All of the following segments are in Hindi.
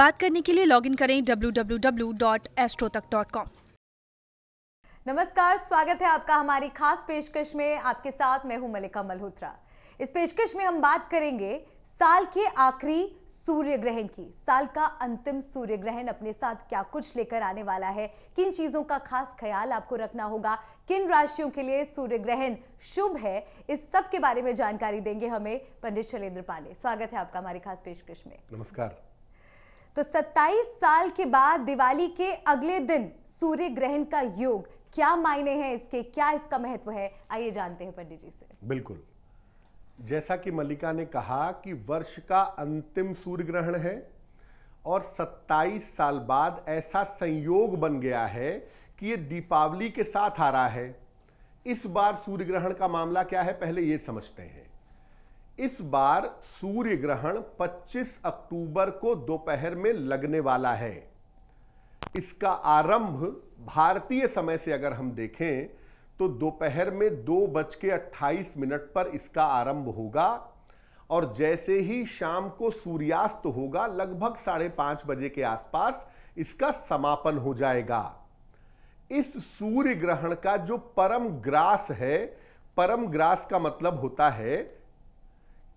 बात करने के लिए लॉगिन करें www.astrotak.com नमस्कार स्वागत है आपका हमारी खास पेशकश में आपके साथ मैं हूं मलिका मल्होत्रा इस पेशकश में हम बात करेंगे साल के आखिरी सूर्य ग्रहण की साल का अंतिम सूर्य ग्रहण अपने साथ क्या कुछ लेकर आने वाला है किन चीज़ों का खास ख्याल आपको रखना होगा किन राशियों के लिए सूर्य ग्रहण शुभ है इस सब के बारे में जानकारी देंगे हमें पंडित शैलेंद्र पांडे स्वागत है आपका हमारी खास पेशकश में नमस्कार तो 27 साल के बाद दिवाली के अगले दिन सूर्य ग्रहण का योग क्या मायने हैं इसके क्या इसका महत्व है आइए जानते हैं पंडित जी से बिल्कुल जैसा कि मल्लिका ने कहा कि वर्ष का अंतिम सूर्य ग्रहण है और 27 साल बाद ऐसा संयोग बन गया है कि ये दीपावली के साथ आ रहा है इस बार सूर्य ग्रहण का मामला क्या है पहले ये समझते हैं इस बार सूर्य ग्रहण 25 अक्टूबर को दोपहर में लगने वाला है इसका आरंभ भारतीय समय से अगर हम देखें तो दोपहर में दो बज के अट्ठाईस मिनट पर इसका आरंभ होगा और जैसे ही शाम को सूर्यास्त होगा लगभग साढ़े पांच बजे के आसपास इसका समापन हो जाएगा इस सूर्य ग्रहण का जो परम ग्रास है परम ग्रास का मतलब होता है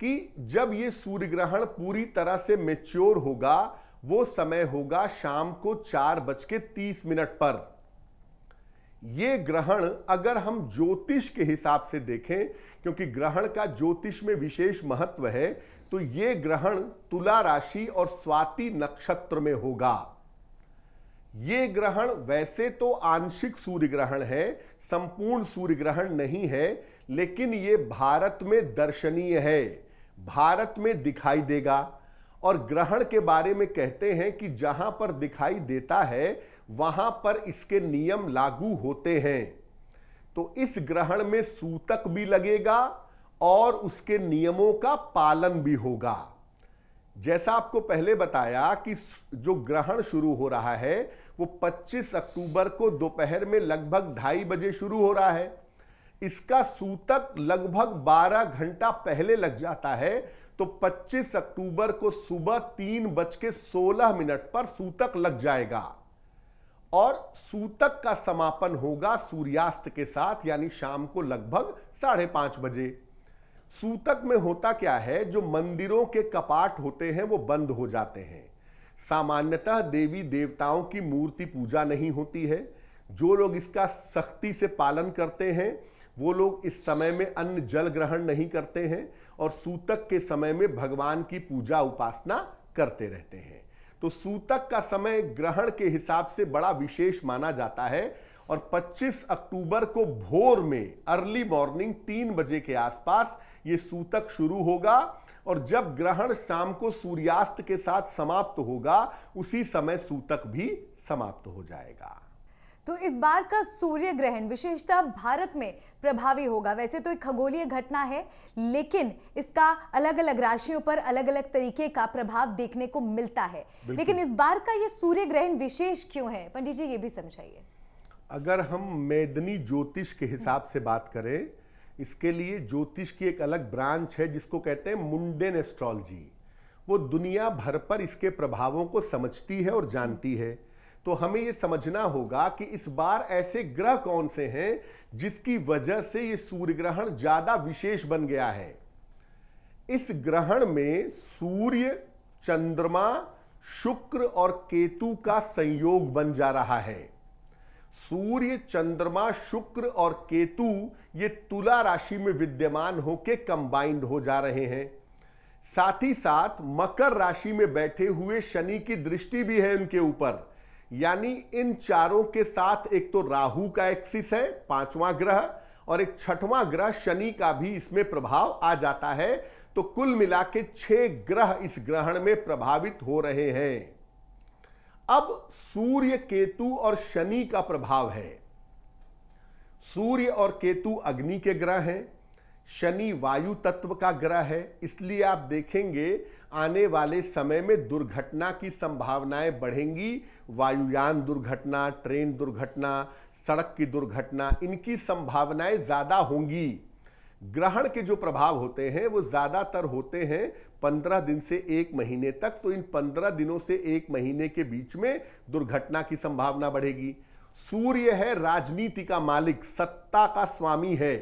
कि जब ये सूर्य ग्रहण पूरी तरह से मेच्योर होगा वो समय होगा शाम को चार बज के तीस मिनट पर यह ग्रहण अगर हम ज्योतिष के हिसाब से देखें क्योंकि ग्रहण का ज्योतिष में विशेष महत्व है तो यह ग्रहण तुला राशि और स्वाति नक्षत्र में होगा यह ग्रहण वैसे तो आंशिक सूर्य ग्रहण है संपूर्ण सूर्य ग्रहण नहीं है लेकिन यह भारत में दर्शनीय है भारत में दिखाई देगा और ग्रहण के बारे में कहते हैं कि जहां पर दिखाई देता है वहां पर इसके नियम लागू होते हैं तो इस ग्रहण में सूतक भी लगेगा और उसके नियमों का पालन भी होगा जैसा आपको पहले बताया कि जो ग्रहण शुरू हो रहा है वो 25 अक्टूबर को दोपहर में लगभग ढाई बजे शुरू हो रहा है इसका सूतक लगभग 12 घंटा पहले लग जाता है तो 25 अक्टूबर को सुबह तीन बज के सोलह मिनट पर सूतक लग जाएगा और सूतक का समापन होगा सूर्यास्त के साथ यानी शाम को लगभग साढ़े पांच बजे सूतक में होता क्या है जो मंदिरों के कपाट होते हैं वो बंद हो जाते हैं सामान्यतः देवी देवताओं की मूर्ति पूजा नहीं होती है जो लोग इसका सख्ती से पालन करते हैं वो लोग इस समय में अन्य जल ग्रहण नहीं करते हैं और सूतक के समय में भगवान की पूजा उपासना करते रहते हैं तो सूतक का समय ग्रहण के हिसाब से बड़ा विशेष माना जाता है और 25 अक्टूबर को भोर में अर्ली मॉर्निंग तीन बजे के आसपास ये सूतक शुरू होगा और जब ग्रहण शाम को सूर्यास्त के साथ समाप्त होगा उसी समय सूतक भी समाप्त हो जाएगा तो इस बार का सूर्य ग्रहण विशेषतः भारत में प्रभावी होगा वैसे तो एक खगोलीय घटना है लेकिन इसका अलग अलग राशियों पर अलग अलग तरीके का प्रभाव देखने को मिलता है लेकिन इस बार का ये सूर्य ग्रहण विशेष क्यों है पंडित जी ये भी समझाइए अगर हम मेदनी ज्योतिष के हिसाब से बात करें इसके लिए ज्योतिष की एक अलग ब्रांच है जिसको कहते हैं मुंडेन एस्ट्रोलॉजी वो दुनिया भर पर इसके प्रभावों को समझती है और जानती है तो हमें यह समझना होगा कि इस बार ऐसे ग्रह कौन से हैं जिसकी वजह से यह सूर्य ग्रहण ज्यादा विशेष बन गया है इस ग्रहण में सूर्य चंद्रमा शुक्र और केतु का संयोग बन जा रहा है सूर्य चंद्रमा शुक्र और केतु ये तुला राशि में विद्यमान होके कंबाइंड हो जा रहे हैं साथ ही साथ मकर राशि में बैठे हुए शनि की दृष्टि भी है उनके ऊपर यानी इन चारों के साथ एक तो राहु का एक्सिस है पांचवा ग्रह और एक छठवां ग्रह शनि का भी इसमें प्रभाव आ जाता है तो कुल मिला के छह ग्रह इस ग्रहण में प्रभावित हो रहे हैं अब सूर्य केतु और शनि का प्रभाव है सूर्य और केतु अग्नि के ग्रह हैं शनि वायु तत्व का ग्रह है इसलिए आप देखेंगे आने वाले समय में दुर्घटना की संभावनाएं बढ़ेंगी वायुयान दुर्घटना ट्रेन दुर्घटना सड़क की दुर्घटना इनकी संभावनाएं ज़्यादा होंगी ग्रहण के जो प्रभाव होते हैं वो ज़्यादातर होते हैं पंद्रह दिन से एक महीने तक तो इन पंद्रह दिनों से एक महीने के बीच में दुर्घटना की संभावना बढ़ेगी सूर्य है राजनीति का मालिक सत्ता का स्वामी है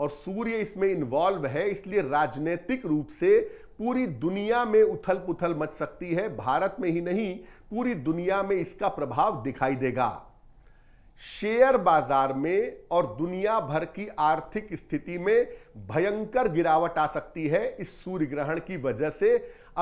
और सूर्य इसमें इन्वॉल्व है इसलिए राजनीतिक रूप से पूरी दुनिया में उथल पुथल मच सकती है भारत में ही नहीं पूरी दुनिया में इसका प्रभाव दिखाई देगा शेयर बाजार में और दुनिया भर की आर्थिक स्थिति में भयंकर गिरावट आ सकती है इस सूर्य ग्रहण की वजह से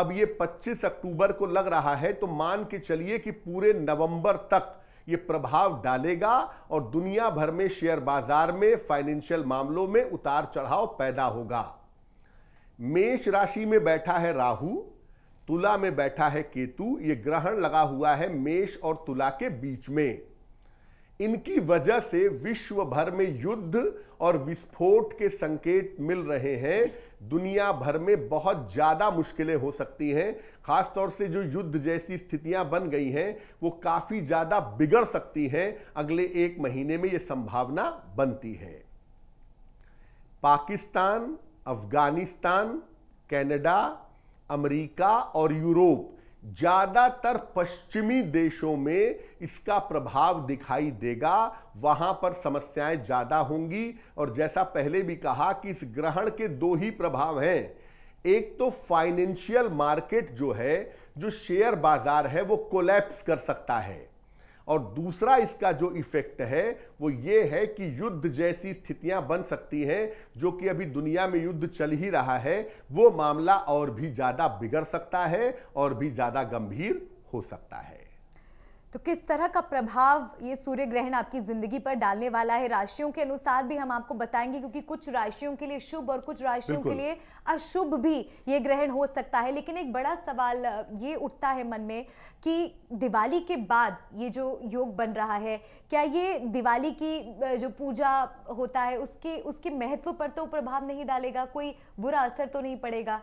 अब ये 25 अक्टूबर को लग रहा है तो मान के चलिए कि पूरे नवंबर तक ये प्रभाव डालेगा और दुनिया भर में शेयर बाजार में फाइनेंशियल मामलों में उतार चढ़ाव पैदा होगा मेष राशि में बैठा है राहु तुला में बैठा है केतु ये ग्रहण लगा हुआ है मेष और तुला के बीच में इनकी वजह से विश्व भर में युद्ध और विस्फोट के संकेत मिल रहे हैं दुनिया भर में बहुत ज़्यादा मुश्किलें हो सकती हैं खासतौर से जो युद्ध जैसी स्थितियां बन गई हैं वो काफ़ी ज़्यादा बिगड़ सकती हैं अगले एक महीने में ये संभावना बनती है पाकिस्तान अफगानिस्तान कनाडा अमेरिका और यूरोप ज़्यादातर पश्चिमी देशों में इसका प्रभाव दिखाई देगा वहाँ पर समस्याएं ज़्यादा होंगी और जैसा पहले भी कहा कि इस ग्रहण के दो ही प्रभाव हैं एक तो फाइनेंशियल मार्केट जो है जो शेयर बाजार है वो कोलैप्स कर सकता है और दूसरा इसका जो इफेक्ट है वो ये है कि युद्ध जैसी स्थितियां बन सकती हैं जो कि अभी दुनिया में युद्ध चल ही रहा है वो मामला और भी ज़्यादा बिगड़ सकता है और भी ज़्यादा गंभीर हो सकता है तो किस तरह का प्रभाव ये सूर्य ग्रहण आपकी ज़िंदगी पर डालने वाला है राशियों के अनुसार भी हम आपको बताएंगे क्योंकि कुछ राशियों के लिए शुभ और कुछ राशियों के लिए अशुभ भी ये ग्रहण हो सकता है लेकिन एक बड़ा सवाल ये उठता है मन में कि दिवाली के बाद ये जो योग बन रहा है क्या ये दिवाली की जो पूजा होता है उसके उसके महत्व पर तो प्रभाव नहीं डालेगा कोई बुरा असर तो नहीं पड़ेगा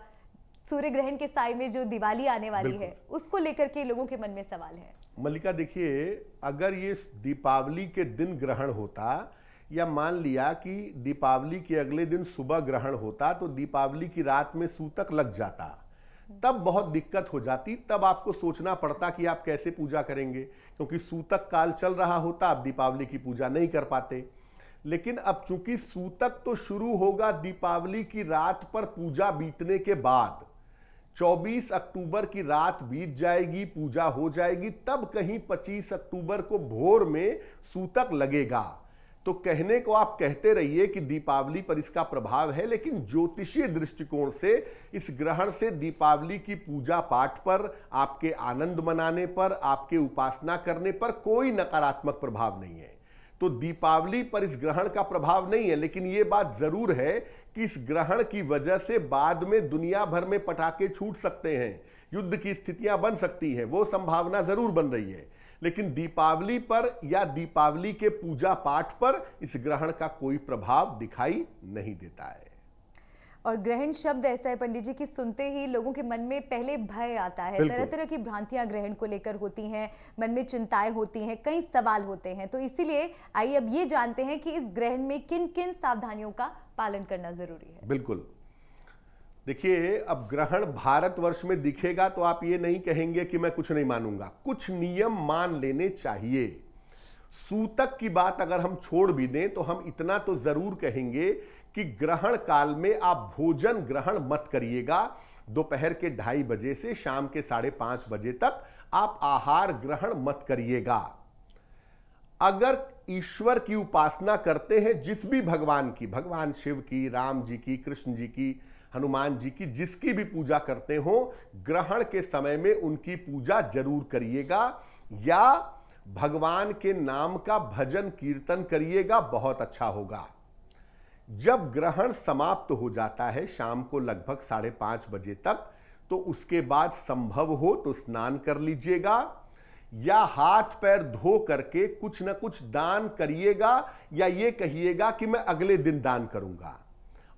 सूर्य ग्रहण के साय में जो दिवाली आने वाली है उसको लेकर के लोगों के मन में सवाल है मल्लिका देखिए अगर ये दीपावली के दिन ग्रहण होता या मान लिया कि दीपावली के अगले दिन सुबह ग्रहण होता तो दीपावली की रात में सूतक लग जाता तब बहुत दिक्कत हो जाती तब आपको सोचना पड़ता कि आप कैसे पूजा करेंगे क्योंकि सूतक काल चल रहा होता आप दीपावली की पूजा नहीं कर पाते लेकिन अब चूंकि सूतक तो शुरू होगा दीपावली की रात पर पूजा बीतने के बाद 24 अक्टूबर की रात बीत जाएगी पूजा हो जाएगी तब कहीं 25 अक्टूबर को भोर में सूतक लगेगा तो कहने को आप कहते रहिए कि दीपावली पर इसका प्रभाव है लेकिन ज्योतिषीय दृष्टिकोण से इस ग्रहण से दीपावली की पूजा पाठ पर आपके आनंद मनाने पर आपके उपासना करने पर कोई नकारात्मक प्रभाव नहीं है तो दीपावली पर इस ग्रहण का प्रभाव नहीं है लेकिन ये बात जरूर है कि इस ग्रहण की वजह से बाद में दुनिया भर में पटाखे छूट सकते हैं युद्ध की स्थितियां बन सकती हैं वो संभावना जरूर बन रही है लेकिन दीपावली पर या दीपावली के पूजा पाठ पर इस ग्रहण का कोई प्रभाव दिखाई नहीं देता है और ग्रहण शब्द ऐसा है पंडित जी कि सुनते ही लोगों के मन में पहले भय आता है तरह तरह की भ्रांतियां ग्रहण को लेकर होती हैं मन में चिंताएं होती हैं कई सवाल होते हैं तो इसीलिए आइए अब ये जानते हैं कि इस ग्रहण में किन किन सावधानियों का पालन करना जरूरी है बिल्कुल देखिए अब ग्रहण भारतवर्ष में दिखेगा तो आप ये नहीं कहेंगे कि मैं कुछ नहीं मानूंगा कुछ नियम मान लेने चाहिए सूतक की बात अगर हम छोड़ भी दें तो हम इतना तो जरूर कहेंगे कि ग्रहण काल में आप भोजन ग्रहण मत करिएगा दोपहर के ढाई बजे से शाम के साढ़े पांच बजे तक आप आहार ग्रहण मत करिएगा अगर ईश्वर की उपासना करते हैं जिस भी भगवान की भगवान शिव की राम जी की कृष्ण जी की हनुमान जी की जिसकी भी पूजा करते हो ग्रहण के समय में उनकी पूजा जरूर करिएगा या भगवान के नाम का भजन कीर्तन करिएगा बहुत अच्छा होगा जब ग्रहण समाप्त तो हो जाता है शाम को लगभग साढ़े पांच बजे तक तो उसके बाद संभव हो तो स्नान कर लीजिएगा या हाथ पैर धो करके कुछ ना कुछ दान करिएगा या ये कहिएगा कि मैं अगले दिन दान करूंगा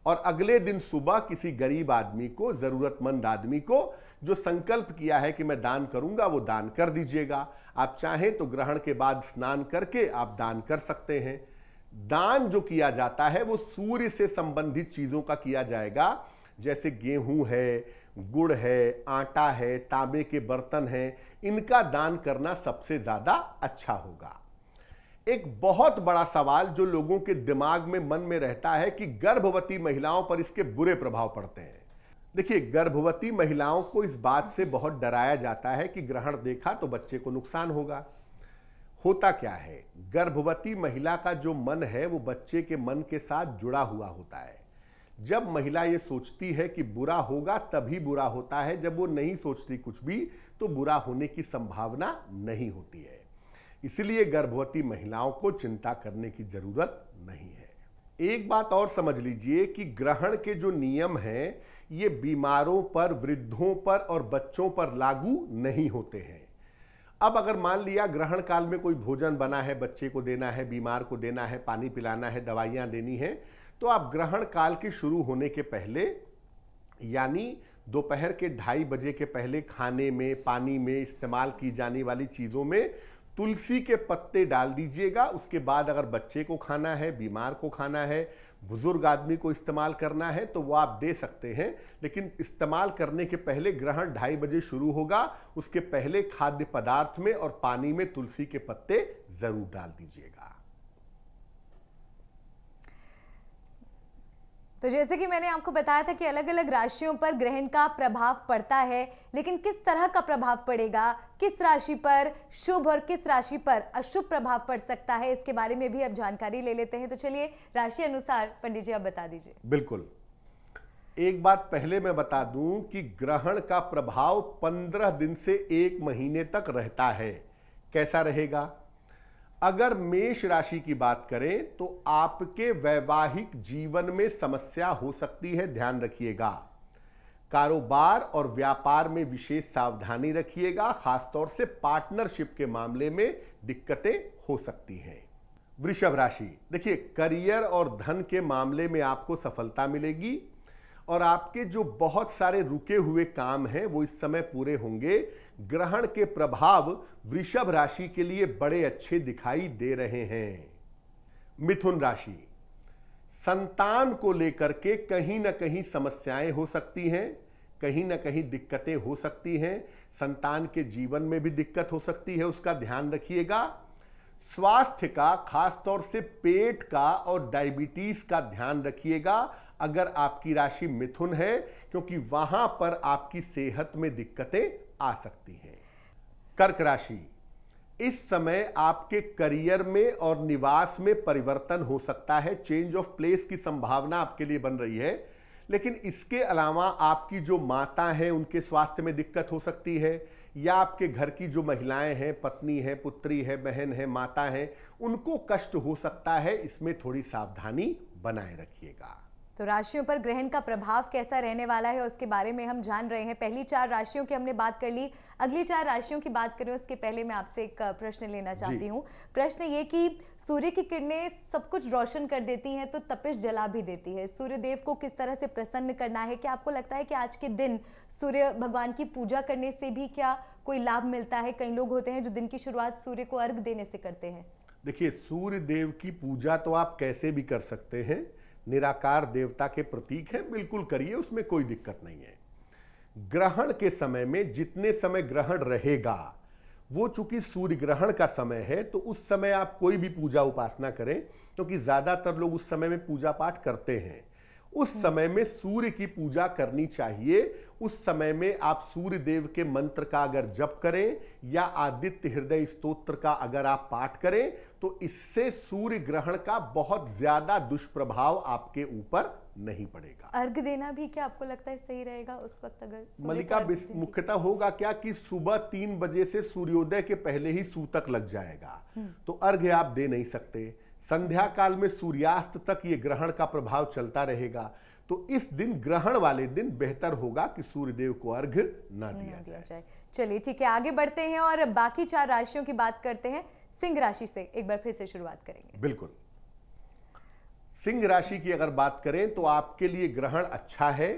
और अगले दिन सुबह किसी गरीब आदमी को ज़रूरतमंद आदमी को जो संकल्प किया है कि मैं दान करूंगा वो दान कर दीजिएगा आप चाहें तो ग्रहण के बाद स्नान करके आप दान कर सकते हैं दान जो किया जाता है वो सूर्य से संबंधित चीजों का किया जाएगा जैसे गेहूं है गुड़ है आटा है तांबे के बर्तन हैं इनका दान करना सबसे ज्यादा अच्छा होगा एक बहुत बड़ा सवाल जो लोगों के दिमाग में मन में रहता है कि गर्भवती महिलाओं पर इसके बुरे प्रभाव पड़ते हैं देखिए गर्भवती महिलाओं को इस बात से बहुत डराया जाता है कि ग्रहण देखा तो बच्चे को नुकसान होगा होता क्या है गर्भवती महिला का जो मन है वो बच्चे के मन के साथ जुड़ा हुआ होता है जब महिला ये सोचती है कि बुरा होगा तभी बुरा होता है जब वो नहीं सोचती कुछ भी तो बुरा होने की संभावना नहीं होती है इसलिए गर्भवती महिलाओं को चिंता करने की जरूरत नहीं है एक बात और समझ लीजिए कि ग्रहण के जो नियम हैं ये बीमारों पर वृद्धों पर और बच्चों पर लागू नहीं होते हैं अब अगर मान लिया ग्रहण काल में कोई भोजन बना है बच्चे को देना है बीमार को देना है पानी पिलाना है दवाइयाँ देनी है तो आप ग्रहण काल के शुरू होने के पहले यानी दोपहर के ढाई बजे के पहले खाने में पानी में इस्तेमाल की जाने वाली चीज़ों में तुलसी के पत्ते डाल दीजिएगा उसके बाद अगर बच्चे को खाना है बीमार को खाना है बुजुर्ग आदमी को इस्तेमाल करना है तो वो आप दे सकते हैं लेकिन इस्तेमाल करने के पहले ग्रहण ढाई बजे शुरू होगा उसके पहले खाद्य पदार्थ में और पानी में तुलसी के पत्ते ज़रूर डाल दीजिएगा तो जैसे कि मैंने आपको बताया था कि अलग अलग राशियों पर ग्रहण का प्रभाव पड़ता है लेकिन किस तरह का प्रभाव पड़ेगा किस राशि पर शुभ और किस राशि पर अशुभ प्रभाव पड़ सकता है इसके बारे में भी अब जानकारी ले लेते हैं तो चलिए राशि अनुसार पंडित जी आप बता दीजिए बिल्कुल एक बात पहले मैं बता दूं कि ग्रहण का प्रभाव पंद्रह दिन से एक महीने तक रहता है कैसा रहेगा अगर मेष राशि की बात करें तो आपके वैवाहिक जीवन में समस्या हो सकती है ध्यान रखिएगा कारोबार और व्यापार में विशेष सावधानी रखिएगा खासतौर से पार्टनरशिप के मामले में दिक्कतें हो सकती हैं वृषभ राशि देखिए करियर और धन के मामले में आपको सफलता मिलेगी और आपके जो बहुत सारे रुके हुए काम हैं वो इस समय पूरे होंगे ग्रहण के प्रभाव वृषभ राशि के लिए बड़े अच्छे दिखाई दे रहे हैं मिथुन राशि संतान को लेकर के कहीं ना कहीं समस्याएं हो सकती हैं कहीं ना कहीं दिक्कतें हो सकती हैं संतान के जीवन में भी दिक्कत हो सकती है उसका ध्यान रखिएगा स्वास्थ्य का खासतौर से पेट का और डायबिटीज का ध्यान रखिएगा अगर आपकी राशि मिथुन है क्योंकि वहां पर आपकी सेहत में दिक्कतें आ सकती हैं कर्क राशि इस समय आपके करियर में और निवास में परिवर्तन हो सकता है चेंज ऑफ प्लेस की संभावना आपके लिए बन रही है लेकिन इसके अलावा आपकी जो माता हैं उनके स्वास्थ्य में दिक्कत हो सकती है या आपके घर की जो महिलाएं हैं पत्नी है पुत्री है बहन है माता है उनको कष्ट हो सकता है इसमें थोड़ी सावधानी बनाए रखिएगा तो राशियों पर ग्रहण का प्रभाव कैसा रहने वाला है उसके बारे में हम जान रहे हैं पहली चार राशियों की हमने बात कर ली अगली चार राशियों की बात करें उसके पहले मैं आपसे एक प्रश्न लेना चाहती हूँ प्रश्न ये कि सूर्य की किरणें सब कुछ रोशन कर देती हैं तो तपिश जला भी देती है सूर्य देव को किस तरह से प्रसन्न करना है क्या आपको लगता है कि आज के दिन सूर्य भगवान की पूजा करने से भी क्या कोई लाभ मिलता है कई लोग होते हैं जो दिन की शुरुआत सूर्य को अर्घ देने से करते हैं देखिए सूर्य देव की पूजा तो आप कैसे भी कर सकते हैं निराकार देवता के प्रतीक हैं बिल्कुल करिए उसमें कोई दिक्कत नहीं है ग्रहण के समय में जितने समय ग्रहण रहेगा वो चूंकि सूर्य ग्रहण का समय है तो उस समय आप कोई भी पूजा उपासना करें क्योंकि तो ज़्यादातर लोग उस समय में पूजा पाठ करते हैं उस हम्म। समय में सूर्य की पूजा करनी चाहिए उस समय में आप सूर्य देव के मंत्र का अगर जप करें या आदित्य हृदय स्तोत्र का अगर आप पाठ करें तो इससे सूर्य ग्रहण का बहुत ज्यादा दुष्प्रभाव आपके ऊपर नहीं पड़ेगा अर्घ देना भी क्या आपको लगता है सही रहेगा उस वक्त अगर मलिका मुख्यतः होगा क्या कि सुबह तीन बजे से सूर्योदय के पहले ही सूतक लग जाएगा हम्म। तो अर्घ आप दे नहीं सकते संध्या काल में सूर्यास्त तक ये ग्रहण का प्रभाव चलता रहेगा तो इस दिन ग्रहण वाले दिन बेहतर होगा कि सूर्यदेव को अर्घ ना दिया जाए, जाए। चलिए ठीक है आगे बढ़ते हैं और बाकी चार राशियों की बात करते हैं सिंह राशि से एक बार फिर से शुरुआत करेंगे बिल्कुल सिंह राशि की अगर बात करें तो आपके लिए ग्रहण अच्छा है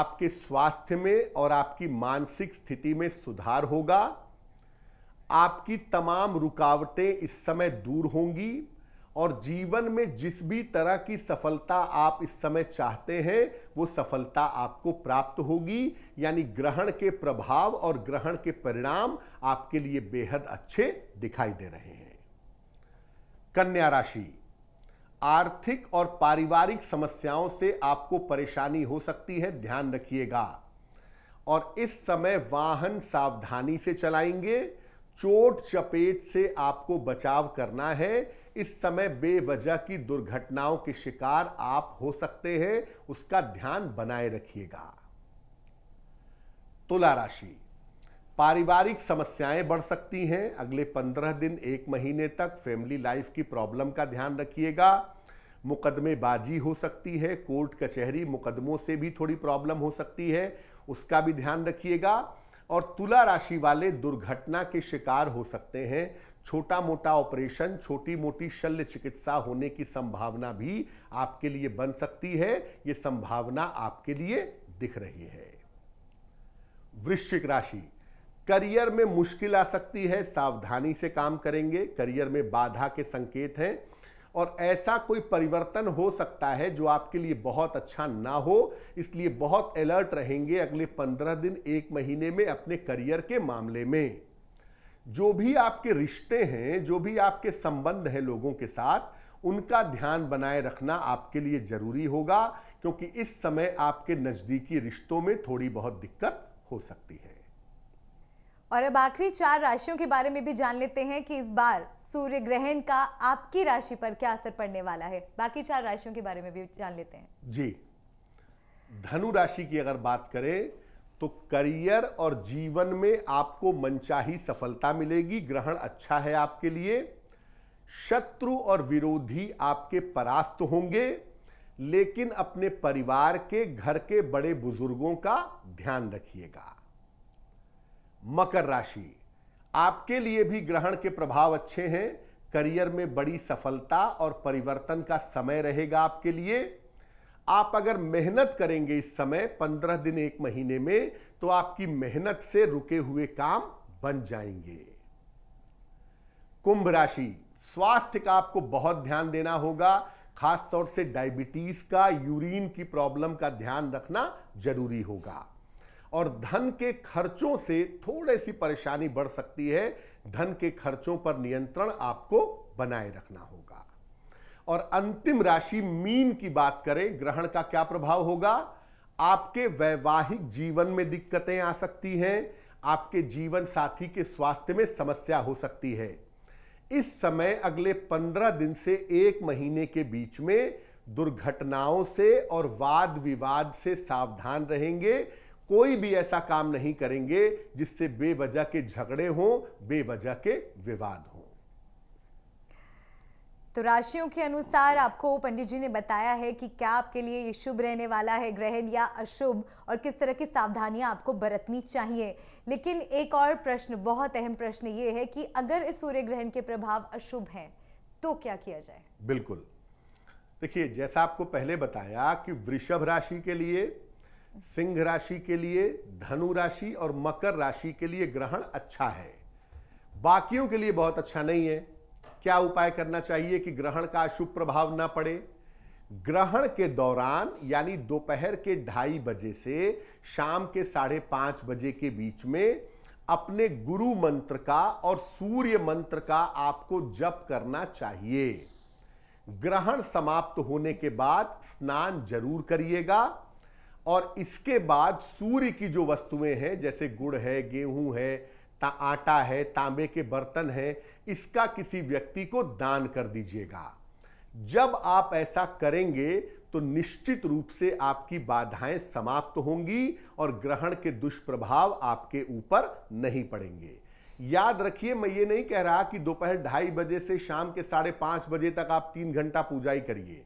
आपके स्वास्थ्य में और आपकी मानसिक स्थिति में सुधार होगा आपकी तमाम रुकावटें इस समय दूर होंगी और जीवन में जिस भी तरह की सफलता आप इस समय चाहते हैं वो सफलता आपको प्राप्त होगी यानी ग्रहण के प्रभाव और ग्रहण के परिणाम आपके लिए बेहद अच्छे दिखाई दे रहे हैं कन्या राशि आर्थिक और पारिवारिक समस्याओं से आपको परेशानी हो सकती है ध्यान रखिएगा और इस समय वाहन सावधानी से चलाएंगे चोट चपेट से आपको बचाव करना है इस समय बेवजह की दुर्घटनाओं के शिकार आप हो सकते हैं उसका ध्यान बनाए रखिएगा तुला राशि पारिवारिक समस्याएं बढ़ सकती हैं अगले पंद्रह दिन एक महीने तक फैमिली लाइफ की प्रॉब्लम का ध्यान रखिएगा मुकदमेबाजी हो सकती है कोर्ट कचहरी मुकदमों से भी थोड़ी प्रॉब्लम हो सकती है उसका भी ध्यान रखिएगा और तुला राशि वाले दुर्घटना के शिकार हो सकते हैं छोटा मोटा ऑपरेशन छोटी मोटी शल्य चिकित्सा होने की संभावना भी आपके लिए बन सकती है ये संभावना आपके लिए दिख रही है वृश्चिक राशि करियर में मुश्किल आ सकती है सावधानी से काम करेंगे करियर में बाधा के संकेत हैं और ऐसा कोई परिवर्तन हो सकता है जो आपके लिए बहुत अच्छा ना हो इसलिए बहुत अलर्ट रहेंगे अगले पंद्रह दिन एक महीने में अपने करियर के मामले में जो भी आपके रिश्ते हैं जो भी आपके संबंध हैं लोगों के साथ उनका ध्यान बनाए रखना आपके लिए जरूरी होगा क्योंकि इस समय आपके नजदीकी रिश्तों में थोड़ी बहुत दिक्कत हो सकती है और अब आखिरी चार राशियों के बारे में भी जान लेते हैं कि इस बार सूर्य ग्रहण का आपकी राशि पर क्या असर पड़ने वाला है बाकी चार राशियों के बारे में भी जान लेते हैं जी धनु राशि की अगर बात करें तो करियर और जीवन में आपको मनचाही सफलता मिलेगी ग्रहण अच्छा है आपके लिए शत्रु और विरोधी आपके परास्त होंगे लेकिन अपने परिवार के घर के बड़े बुजुर्गों का ध्यान रखिएगा मकर राशि आपके लिए भी ग्रहण के प्रभाव अच्छे हैं करियर में बड़ी सफलता और परिवर्तन का समय रहेगा आपके लिए आप अगर मेहनत करेंगे इस समय पंद्रह दिन एक महीने में तो आपकी मेहनत से रुके हुए काम बन जाएंगे कुंभ राशि स्वास्थ्य का आपको बहुत ध्यान देना होगा खास तौर से डायबिटीज का यूरिन की प्रॉब्लम का ध्यान रखना जरूरी होगा और धन के खर्चों से थोड़ी सी परेशानी बढ़ सकती है धन के खर्चों पर नियंत्रण आपको बनाए रखना होगा और अंतिम राशि मीन की बात करें ग्रहण का क्या प्रभाव होगा आपके वैवाहिक जीवन में दिक्कतें आ सकती हैं आपके जीवन साथी के स्वास्थ्य में समस्या हो सकती है इस समय अगले पंद्रह दिन से एक महीने के बीच में दुर्घटनाओं से और वाद विवाद से सावधान रहेंगे कोई भी ऐसा काम नहीं करेंगे जिससे बेवजह के झगड़े हों बेवजह के विवाद हों तो राशियों के अनुसार आपको पंडित जी ने बताया है कि क्या आपके लिए ये शुभ रहने वाला है ग्रहण या अशुभ और किस तरह की सावधानियां आपको बरतनी चाहिए लेकिन एक और प्रश्न बहुत अहम प्रश्न ये है कि अगर इस सूर्य ग्रहण के प्रभाव अशुभ हैं तो क्या किया जाए बिल्कुल देखिए जैसा आपको पहले बताया कि वृषभ राशि के लिए सिंह राशि के लिए धनु राशि और मकर राशि के लिए ग्रहण अच्छा है बाकियों के लिए बहुत अच्छा नहीं है क्या उपाय करना चाहिए कि ग्रहण का अशुभ प्रभाव ना पड़े ग्रहण के दौरान यानी दोपहर के ढाई बजे से शाम के साढ़े पांच बजे के बीच में अपने गुरु मंत्र का और सूर्य मंत्र का आपको जप करना चाहिए ग्रहण समाप्त होने के बाद स्नान जरूर करिएगा और इसके बाद सूर्य की जो वस्तुएं हैं जैसे गुड़ है गेहूं है ता आटा है तांबे के बर्तन है इसका किसी व्यक्ति को दान कर दीजिएगा जब आप ऐसा करेंगे तो निश्चित रूप से आपकी बाधाएं समाप्त होंगी और ग्रहण के दुष्प्रभाव आपके ऊपर नहीं पड़ेंगे याद रखिए मैं ये नहीं कह रहा कि दोपहर ढाई बजे से शाम के साढ़े पांच बजे तक आप तीन घंटा पूजा ही करिए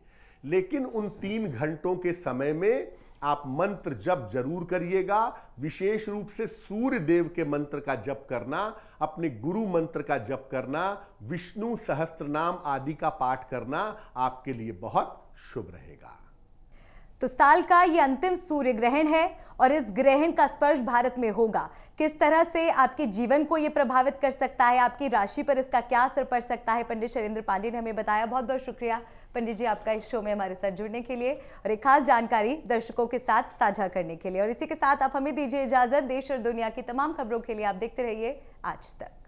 लेकिन उन तीन घंटों के समय में आप मंत्र जप जरूर करिएगा विशेष रूप से सूर्य देव के मंत्र का जप करना अपने गुरु मंत्र का जप करना विष्णु सहस्त्र नाम आदि का पाठ करना आपके लिए बहुत शुभ रहेगा तो साल का ये अंतिम सूर्य ग्रहण है और इस ग्रहण का स्पर्श भारत में होगा किस तरह से आपके जीवन को ये प्रभावित कर सकता है आपकी राशि पर इसका क्या असर पड़ सकता है पंडित शरेंद्र पांडे ने हमें बताया बहुत बहुत शुक्रिया पंडित जी आपका इस शो में हमारे साथ जुड़ने के लिए और एक खास जानकारी दर्शकों के साथ साझा करने के लिए और इसी के साथ आप हमें दीजिए इजाजत देश और दुनिया की तमाम खबरों के लिए आप देखते रहिए आज तक